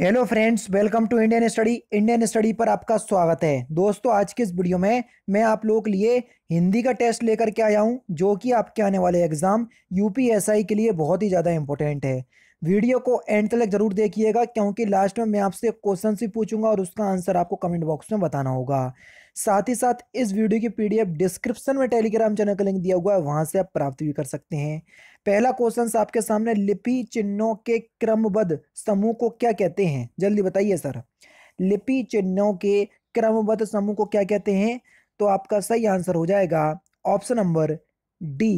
hello friends welcome to Indian study Indian study पर आपका स्वागत है दोस्तों आज के इस वीडियो में मैं आप लोगों के लिए हिंदी का टेस्ट लेकर के आया हूं जो कि आपके आने वाले एग्ज़ाम यूपीएसआई के लिए बहुत ही ज़्यादा इंपॉर्टेंट है वीडियो को एंड तक जरूर देखिएगा क्योंकि लास्ट में मैं आपसे क्वेश्चन भी पूछूंगा और उसका आंसर आपको कमेंट बॉक्स में बताना होगा साथ ही साथ इस वीडियो की पीडीएफ डिस्क्रिप्शन में टेलीग्राम चैनल का लिंक दिया हुआ है वहां से आप प्राप्त भी कर सकते हैं पहला क्वेश्चन आपके सामने लिपि चिन्हों के क्रमबद्ध समूह को क्या कहते हैं जल्दी बताइए सर लिपि चिन्हों के क्रमबद्ध समूह को क्या कहते हैं तो आपका सही आंसर हो जाएगा ऑप्शन नंबर डी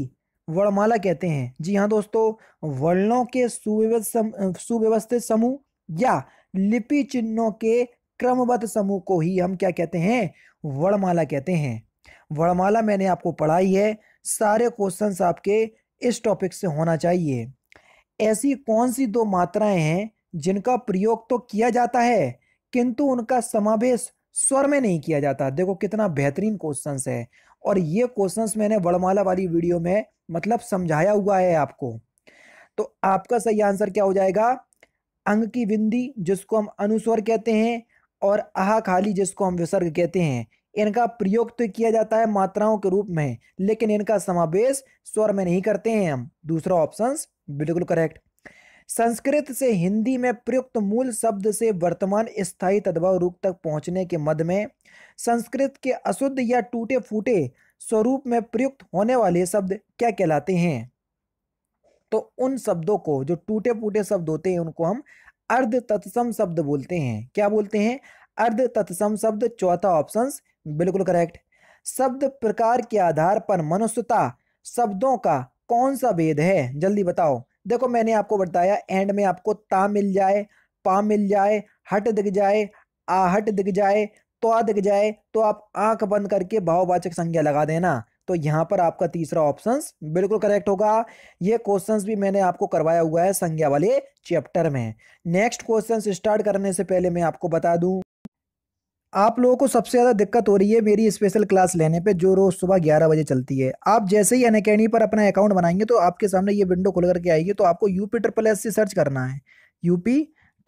वर्णमाला कहते हैं जी हाँ दोस्तों वर्णों के सुव्यवस्थित समूह या लिपि चिन्हों के क्रमबद्ध समूह को ही हम क्या कहते हैं वर्णमाला कहते हैं वर्णमाला मैंने आपको पढ़ाई है सारे क्वेश्चन आपके इस टॉपिक से होना चाहिए ऐसी कौन सी दो मात्राएं हैं जिनका प्रयोग तो किया जाता है किंतु उनका समावेश स्वर में नहीं किया जाता देखो कितना बेहतरीन क्वेश्चंस है और ये क्वेश्चंस मैंने वर्णमाला वाली वीडियो में मतलब समझाया हुआ है आपको तो आपका सही आंसर क्या हो जाएगा अंग की बिंदी जिसको हम अनुस्वर कहते हैं और आहा खाली जिसको हम विसर्ग कहते हैं इनका प्रयोग तो किया जाता है मात्राओं के रूप में लेकिन इनका समावेश स्वर में नहीं करते हैं हम दूसरा ऑप्शन बिल्कुल करेक्ट संस्कृत से हिंदी में प्रयुक्त मूल शब्द से वर्तमान स्थायी तद्भव रूप तक पहुंचने के मध्य में संस्कृत के अशुद्ध या टूटे फूटे स्वरूप में प्रयुक्त होने वाले शब्द क्या कहलाते हैं तो उन शब्दों को जो टूटे फूटे शब्द होते हैं उनको हम अर्ध तत्सम शब्द बोलते हैं क्या बोलते हैं अर्ध तत्सम शब्द चौथा ऑप्शन बिल्कुल करेक्ट शब्द प्रकार के आधार पर मनुष्यता शब्दों का कौन सा भेद है जल्दी बताओ देखो मैंने आपको बताया एंड में आपको ता मिल जाए पा मिल जाए हट दिख जाए आहट दिख जाए तो आ दिख जाए तो आप आंख बंद करके भाववाचक संज्ञा लगा देना तो यहाँ पर आपका तीसरा ऑप्शन बिल्कुल करेक्ट होगा ये क्वेश्चंस भी मैंने आपको करवाया हुआ है संज्ञा वाले चैप्टर में नेक्स्ट क्वेश्चंस स्टार्ट करने से पहले मैं आपको बता दूं आप लोगों को सबसे ज़्यादा दिक्कत हो रही है मेरी स्पेशल क्लास लेने पे जो रोज़ सुबह 11 बजे चलती है आप जैसे ही अनकेडमी पर अपना अकाउंट बनाएंगे तो आपके सामने ये विंडो खुल करके आएगी तो आपको यूपी ट्रिपल एस से सर्च करना है यूपी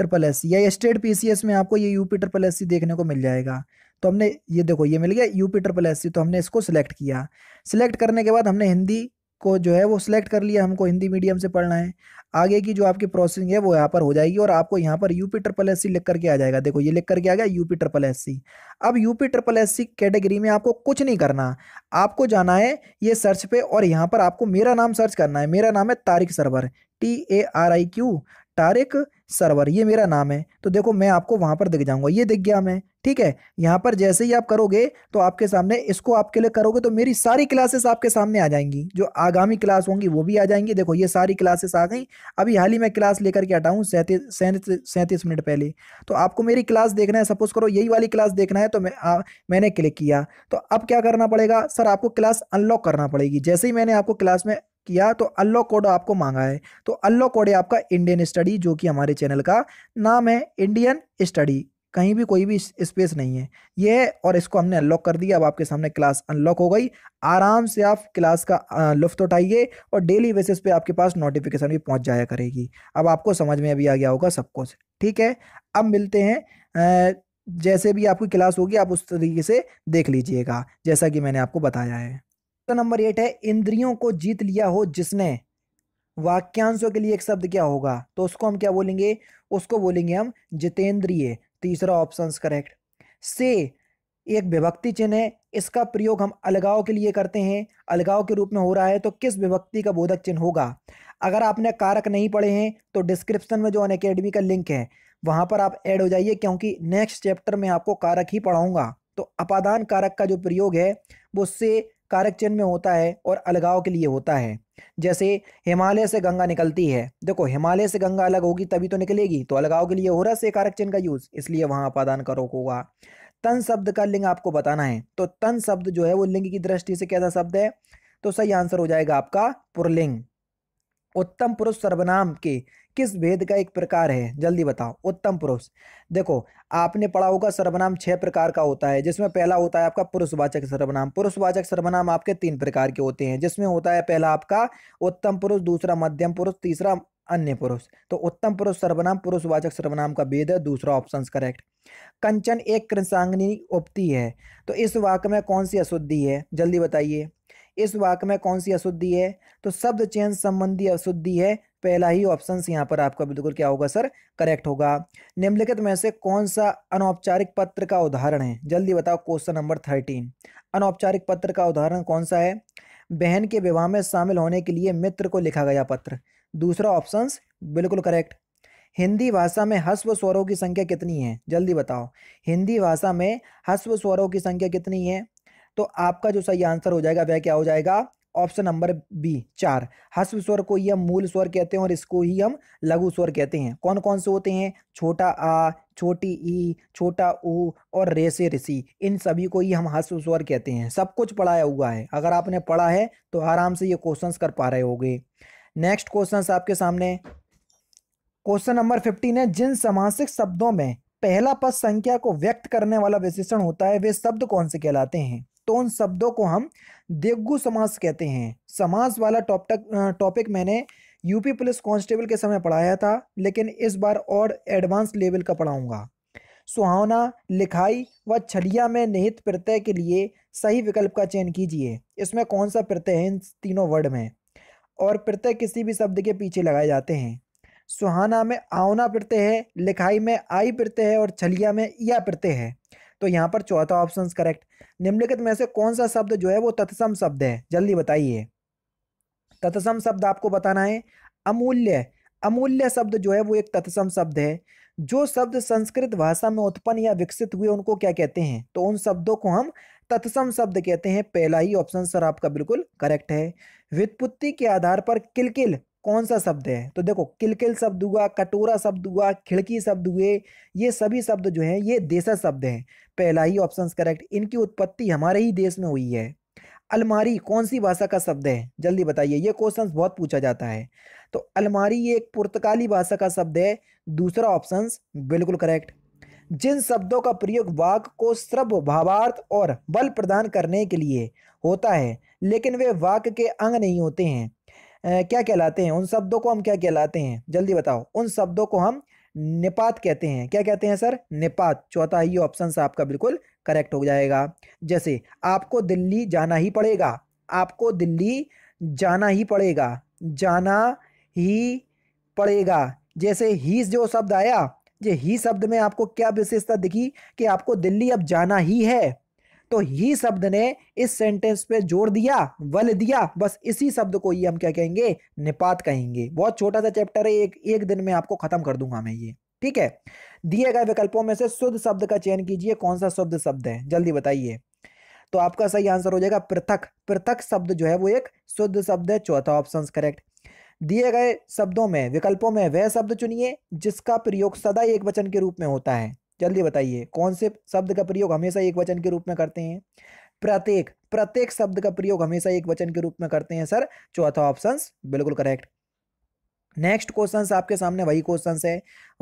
ट्रिपल एस या स्टेट पीसीएस में आपको ये यूपी ट्रिपल एस देखने को मिल जाएगा तो हमने ये देखो ये मिल गया यूपी ट्रिपल एस तो हमने इसको सिलेक्ट किया सिलेक्ट करने के बाद हमने हिंदी को जो है वो सिलेक्ट कर लिया हमको हिंदी मीडियम से पढ़ना है आगे की जो आपकी प्रोसेसिंग है वो यहाँ पर हो जाएगी और आपको यहाँ पर यूपी ट्रिपल एस सी लिख करके आ जाएगा देखो ये लिख करके आ गया यूपी ट्रिपल एस सी अब UP triple S C category में आपको कुछ नहीं करना आपको जाना है ये सर्च पे और यहाँ पर आपको मेरा नाम सर्च करना है मेरा नाम है Tariq Sarwar T A R I Q Tariq Sarwar ये मेरा नाम है तो देखो मैं आपको वहाँ पर दिख जाऊँगा ये दिख गया मैं ठीक है यहाँ पर जैसे ही आप करोगे तो आपके सामने इसको आपके लिए करोगे तो मेरी सारी क्लासेस आपके सामने आ जाएंगी जो आगामी क्लास होंगी वो भी आ जाएंगी देखो ये सारी क्लासेस आ गई अभी हाल ही में क्लास लेकर के हटाऊँ सैंतीस सैंतीस सैंतीस मिनट पहले तो आपको मेरी क्लास देखना है सपोज करो यही वाली क्लास देखना है तो मैं आ, मैंने क्लिक किया तो अब क्या करना पड़ेगा सर आपको क्लास अनलॉक करना पड़ेगी जैसे ही मैंने आपको क्लास में किया तो अल्लो कोड आपको मांगा है तो अल्लो कोड है आपका इंडियन स्टडी जो कि हमारे चैनल का नाम है इंडियन स्टडी कहीं भी कोई भी स्पेस नहीं है ये है और इसको हमने अनलॉक कर दिया अब आपके सामने क्लास अनलॉक हो गई आराम से आप क्लास का लुफ्त उठाइए और डेली बेसिस पे आपके पास नोटिफिकेशन भी पहुंच जाया करेगी अब आपको समझ में अभी आ गया होगा सब कुछ ठीक है अब मिलते हैं जैसे भी आपकी क्लास होगी आप उस तरीके से देख लीजिएगा जैसा कि मैंने आपको बताया है तो नंबर एट है इंद्रियों को जीत लिया हो जिसने वाक्यांशों के लिए एक शब्द क्या होगा तो उसको हम क्या बोलेंगे उसको बोलेंगे हम जितेंद्रिय तीसरा ऑप्शन करेक्ट से एक विभक्ति चिन्ह है इसका प्रयोग हम अलगाव के लिए करते हैं अलगाव के रूप में हो रहा है तो किस विभक्ति का बोधक चिन्ह होगा अगर आपने कारक नहीं पढ़े हैं तो डिस्क्रिप्शन में जो अन अकेडमी का लिंक है वहां पर आप ऐड हो जाइए क्योंकि नेक्स्ट चैप्टर में आपको कारक ही पढ़ाऊंगा तो अपादान कारक का जो प्रयोग है वो से कारक चिन्ह में होता है और अलगाव के लिए होता है जैसे हिमालय से गंगा निकलती है देखो हिमालय से गंगा अलग होगी तभी तो निकलेगी तो अलगाव के लिए हो रहा से कारक चिन्ह का यूज इसलिए वहां अपादान का रोक होगा तन शब्द का लिंग आपको बताना है तो तन शब्द जो है वो लिंग की दृष्टि से कैसा शब्द है तो सही आंसर हो जाएगा आपका पुरलिंग उत्तम पुरुष सर्वनाम के किस भेद का एक प्रकार है जल्दी बताओ उत्तम पुरुष देखो आपने पढ़ा होगा सर्वनाम छह प्रकार का होता है जिसमें पहला होता है आपका पुरुषवाचक सर्वनाम पुरुषवाचक सर्वनाम आपके तीन प्रकार के होते हैं जिसमें होता है पहला आपका उत्तम पुरुष दूसरा मध्यम पुरुष तीसरा अन्य पुरुष तो उत्तम पुरुष सर्वनाम पुरुषवाचक सर्वनाम का भेद है दूसरा ऑप्शन करेक्ट कंचन एक कृषांगनी उपति है तो इस वाक्य में कौन सी अशुद्धि है जल्दी बताइए इस वाक्य में कौन सी अशुद्धि है तो शब्द चयन संबंधी अशुद्धि है पहला ही ऑप्शन यहाँ पर आपका बिल्कुल क्या होगा सर करेक्ट होगा निम्नलिखित में से कौन सा अनौपचारिक पत्र का उदाहरण है जल्दी बताओ क्वेश्चन नंबर थर्टीन अनौपचारिक पत्र का उदाहरण कौन सा है बहन के विवाह में शामिल होने के लिए मित्र को लिखा गया पत्र दूसरा ऑप्शन बिल्कुल करेक्ट हिंदी भाषा में हस्व स्वरों की संख्या कितनी है जल्दी बताओ हिंदी भाषा में हस्व स्वरों की संख्या कितनी है तो आपका जो सही आंसर हो जाएगा वह क्या हो जाएगा ऑप्शन नंबर बी चार हस्व स्वर को ही हम मूल स्वर कहते हैं और इसको ही हम लघु स्वर कहते हैं कौन कौन से होते हैं छोटा आ छोटी ई छोटा उ और रेसे ऋषि इन सभी को ही हम हस्व स्वर कहते हैं सब कुछ पढ़ाया हुआ है अगर आपने पढ़ा है तो आराम से ये क्वेश्चंस कर पा रहे होगे नेक्स्ट क्वेश्चंस आपके सामने क्वेश्चन नंबर फिफ्टीन है जिन समासिक शब्दों में पहला पद संख्या को व्यक्त करने वाला विशेषण होता है वे शब्द कौन से कहलाते हैं तो उन शब्दों को हम देवगु समास कहते हैं समास वाला टॉपिक टॉपिक मैंने यूपी पुलिस कांस्टेबल के समय पढ़ाया था लेकिन इस बार और एडवांस लेवल का पढ़ाऊँगा सुहावना लिखाई व छलिया में निहित प्रत्यय के लिए सही विकल्प का चयन कीजिए इसमें कौन सा प्रत्यय है इन तीनों वर्ड में और प्रत्यय किसी भी शब्द के पीछे लगाए जाते हैं सुहाना में आवना प्रत्यय है लिखाई में आई प्रत्यय है और छलिया में या प्रत्यय है तो यहाँ पर चौथा ऑप्शन करेक्ट निम्नलिखित में से कौन सा शब्द जो है वो तत्सम शब्द है जल्दी बताइए तत्सम शब्द आपको बताना है अमूल्य अमूल्य शब्द जो है वो एक तत्सम शब्द है जो शब्द संस्कृत भाषा में उत्पन्न या विकसित हुए उनको क्या कहते हैं तो उन शब्दों को हम तत्सम शब्द कहते हैं पहला ही ऑप्शन सर आपका बिल्कुल करेक्ट है व्युत्पत्ति के आधार पर किलकिल कौन सा शब्द है तो देखो किलकिल शब्द हुआ कटोरा शब्द हुआ खिड़की शब्द हुए ये सभी शब्द जो हैं ये देशा शब्द हैं पहला ही ऑप्शन करेक्ट इनकी उत्पत्ति हमारे ही देश में हुई है अलमारी कौन सी भाषा का शब्द है जल्दी बताइए ये क्वेश्चन बहुत पूछा जाता है तो अलमारी ये एक पुर्तगाली भाषा का शब्द है दूसरा ऑप्शन बिल्कुल करेक्ट जिन शब्दों का प्रयोग वाक को श्रव भावार्थ और बल प्रदान करने के लिए होता है लेकिन वे वाक के अंग नहीं होते हैं क्या कहलाते हैं उन शब्दों को हम क्या कहलाते हैं जल्दी बताओ उन शब्दों को हम निपात कहते हैं क्या कहते हैं सर निपात चौथा ही ऑप्शन आपका बिल्कुल करेक्ट हो जाएगा जैसे आपको दिल्ली जाना ही पड़ेगा आपको दिल्ली जाना ही पड़ेगा जाना ही पड़ेगा जैसे ही जो शब्द आया ये ही शब्द में आपको क्या विशेषता दिखी कि आपको दिल्ली अब जाना ही है तो ही शब्द ने इस सेंटेंस पे जोर दिया वल दिया बस इसी शब्द को ही हम क्या कहेंगे निपात कहेंगे बहुत छोटा सा चैप्टर है एक एक दिन में आपको खत्म कर दूंगा मैं ये ठीक है दिए गए विकल्पों में से शुद्ध शब्द का चयन कीजिए कौन सा शुद्ध शब्द है जल्दी बताइए तो आपका सही आंसर हो जाएगा पृथक पृथक शब्द जो है वो एक शुद्ध शब्द है चौथा ऑप्शन करेक्ट दिए गए शब्दों में विकल्पों में वह शब्द चुनिए जिसका प्रयोग सदा एक वचन के रूप में होता है जल्दी बताइए कौन से शब्द का प्रयोग हमेशा एक वचन के रूप में करते हैं प्रत्येक प्रत्येक शब्द का प्रयोग हमेशा एक वचन के रूप में करते हैं सर चौथा ऑप्शन बिल्कुल करेक्ट नेक्स्ट क्वेश्चन आपके सामने वही क्वेश्चन है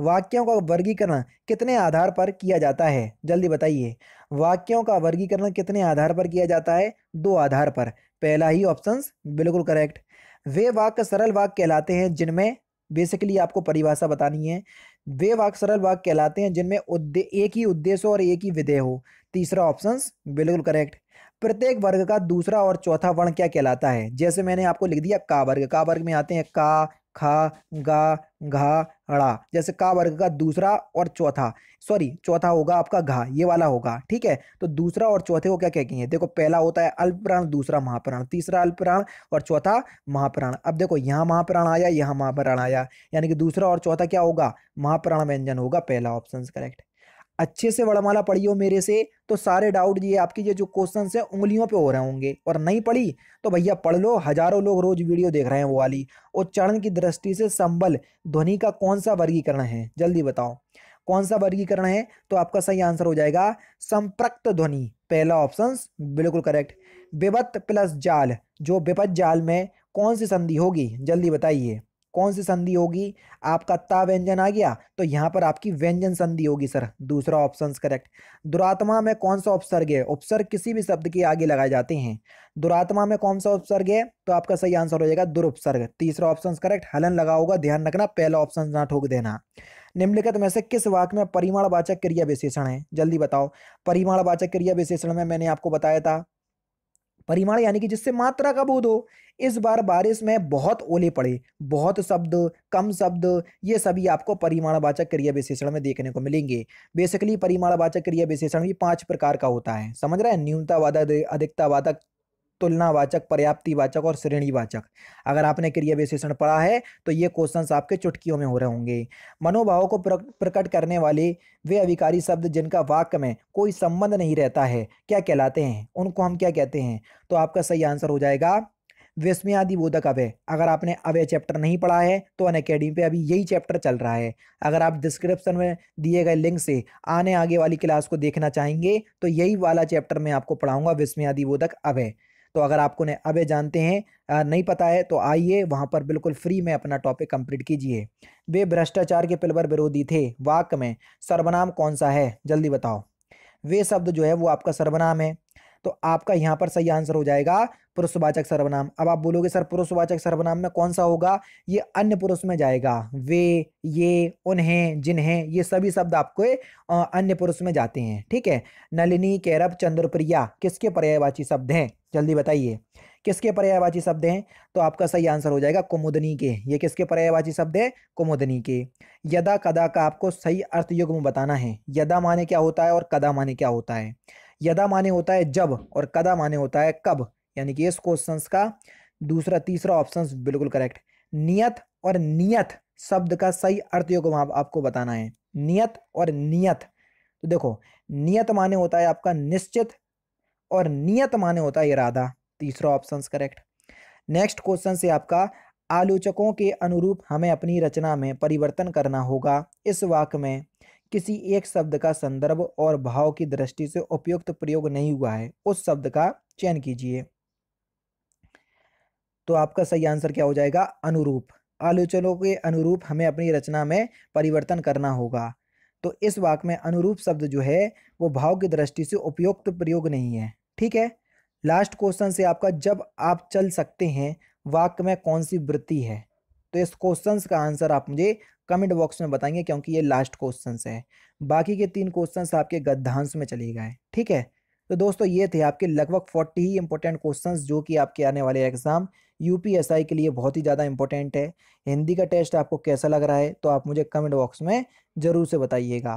वाक्यों का वर्गीकरण कितने आधार पर किया जाता है जल्दी बताइए वाक्यों का वर्गीकरण कितने आधार पर किया जाता है दो आधार पर पहला ही ऑप्शन बिल्कुल करेक्ट वे वाक्य सरल वाक्य कहलाते हैं जिनमें बेसिकली आपको परिभाषा बतानी है वे वाक सरल वाक कहलाते हैं जिनमें एक ही उद्देश्य और एक ही विधेय हो तीसरा ऑप्शन बिल्कुल करेक्ट प्रत्येक वर्ग का दूसरा और चौथा वर्ण क्या कहलाता है जैसे मैंने आपको लिख दिया का वर्ग का वर्ग में आते हैं का खा गा घा अड़ा जैसे का वर्ग का दूसरा और चौथा सॉरी चौथा होगा आपका घा ये वाला होगा ठीक है तो दूसरा और चौथे को क्या कहेंगे देखो पहला होता है अल्पप्राण दूसरा महाप्राण तीसरा अल्पप्राण और चौथा महाप्राण अब देखो यहाँ महाप्राण आया यहाँ महाप्राण आया यानी कि दूसरा और चौथा क्या होगा महाप्राण व्यंजन होगा पहला ऑप्शन करेक्ट अच्छे से वड़माला पढ़ी हो मेरे से तो सारे डाउट ये आपकी ये जो क्वेश्चन है उंगलियों पे हो रहे होंगे और नहीं पढ़ी तो भैया पढ़ लो हजारों लोग रोज वीडियो देख रहे हैं वो वाली और चरण की दृष्टि से संबल ध्वनि का कौन सा वर्गीकरण है जल्दी बताओ कौन सा वर्गीकरण है तो आपका सही आंसर हो जाएगा संप्रक्त ध्वनि पहला ऑप्शन बिल्कुल करेक्ट बेबत प्लस जाल जो विपत्त जाल में कौन सी संधि होगी जल्दी बताइए कौन सी संधि होगी आपका ता व्यंजन आ गया तो यहाँ पर आपकी व्यंजन संधि होगी सर दूसरा ऑप्शन करेक्ट दुरात्मा में कौन सा उपसर्ग है उपसर्ग किसी भी शब्द के आगे लगाए जाते हैं दुरात्मा में कौन सा उपसर्ग है तो आपका सही आंसर हो जाएगा दुरुपसर्ग तीसरा ऑप्शन करेक्ट हलन लगा होगा ध्यान रखना पहला ऑप्शन ना ठोक देना निम्नलिखित में से किस वाक्य में परिमाणवाचक क्रिया विशेषण है जल्दी बताओ परिमाणवाचक क्रिया विशेषण में मैंने आपको बताया था परिमाण यानी कि जिससे मात्रा का बोध हो इस बार बारिश में बहुत ओले पड़े बहुत शब्द कम शब्द ये सभी आपको परिमाणवाचक क्रिया विशेषण में देखने को मिलेंगे बेसिकली परिमाणवाचक क्रिया विशेषण भी पांच प्रकार का होता है समझ रहे हैं न्यूनता वादक अधिकता वादक तुलनावाचक पर्याप्तिवाचक और श्रेणीवाचक अगर आपने क्रिया विशेषण पढ़ा है तो ये क्वेश्चन आपके चुटकियों में हो रहे होंगे मनोभाव को प्रकट करने वाले वे अविकारी शब्द जिनका वाक्य में कोई संबंध नहीं रहता है क्या कहलाते हैं उनको हम क्या कहते हैं तो आपका सही आंसर हो जाएगा विस्मयादि बोधक अवय अगर आपने अवय चैप्टर नहीं पढ़ा है तो अन अकेडमी पर अभी यही चैप्टर चल रहा है अगर आप डिस्क्रिप्शन में दिए गए लिंक से आने आगे वाली क्लास को देखना चाहेंगे तो यही वाला चैप्टर मैं आपको पढ़ाऊंगा विस्मयादि बोधक अवय तो अगर आपको अब जानते हैं नहीं पता है तो आइए वहाँ पर बिल्कुल फ्री में अपना टॉपिक कंप्लीट कीजिए वे भ्रष्टाचार के पिलवर विरोधी थे वाक में सर्वनाम कौन सा है जल्दी बताओ वे शब्द जो है वो आपका सर्वनाम है तो आपका यहाँ पर सही आंसर हो जाएगा पुरुषवाचक सर्वनाम अब आप बोलोगे सर पुरुषवाचक सर्वनाम में कौन सा होगा ये अन्य पुरुष में जाएगा वे ये उन्हें जिन्हें ये सभी शब्द आपको अन्य पुरुष में जाते हैं ठीक है नलिनी कैरब चंद्रप्रिया किसके पर्यायवाची शब्द हैं जल्दी बताइए किसके पर्यायवाची शब्द हैं तो आपका सही आंसर हो जाएगा कुमुदनी के ये किसके पर्यायवाची शब्द है कुमुदनी के यदा कदा का आपको सही अर्थ युग्म में बताना है यदा माने क्या होता है और कदा माने क्या होता है यदा माने होता है जब और कदा माने होता है कब यानी कि इस क्वेश्चन का दूसरा तीसरा ऑप्शन बिल्कुल करेक्ट नियत और नियत शब्द का सही अर्थ युग्म आप, आपको बताना है नियत और नियत तो देखो नियत माने होता है आपका निश्चित और नियत माने होता है इरादा तीसरा ऑप्शन करेक्ट नेक्स्ट क्वेश्चन से आपका आलोचकों के अनुरूप हमें अपनी रचना में परिवर्तन करना होगा इस वाक में किसी एक शब्द का संदर्भ और भाव की दृष्टि से उपयुक्त प्रयोग नहीं हुआ है उस शब्द का चयन कीजिए तो आपका सही आंसर क्या हो जाएगा अनुरूप आलोचकों के अनुरूप हमें अपनी रचना में परिवर्तन करना होगा तो इस वाक में अनुरूप शब्द जो है वो भाव की दृष्टि से उपयुक्त प्रयोग नहीं है ठीक है लास्ट क्वेश्चन से आपका जब आप चल सकते हैं वाक्य में कौन सी वृत्ति है तो इस क्वेश्चन का आंसर आप मुझे कमेंट बॉक्स में बताएंगे क्योंकि ये लास्ट क्वेश्चन है बाकी के तीन क्वेश्चन आपके गद्धांश में चले गए ठीक है तो दोस्तों ये थे आपके लगभग फोर्टी ही इंपॉर्टेंट क्वेश्चंस जो कि आपके आने वाले एग्ज़ाम यूपीएसआई के लिए बहुत ही ज़्यादा इंपॉर्टेंट है हिंदी का टेस्ट आपको कैसा लग रहा है तो आप मुझे कमेंट बॉक्स में ज़रूर से बताइएगा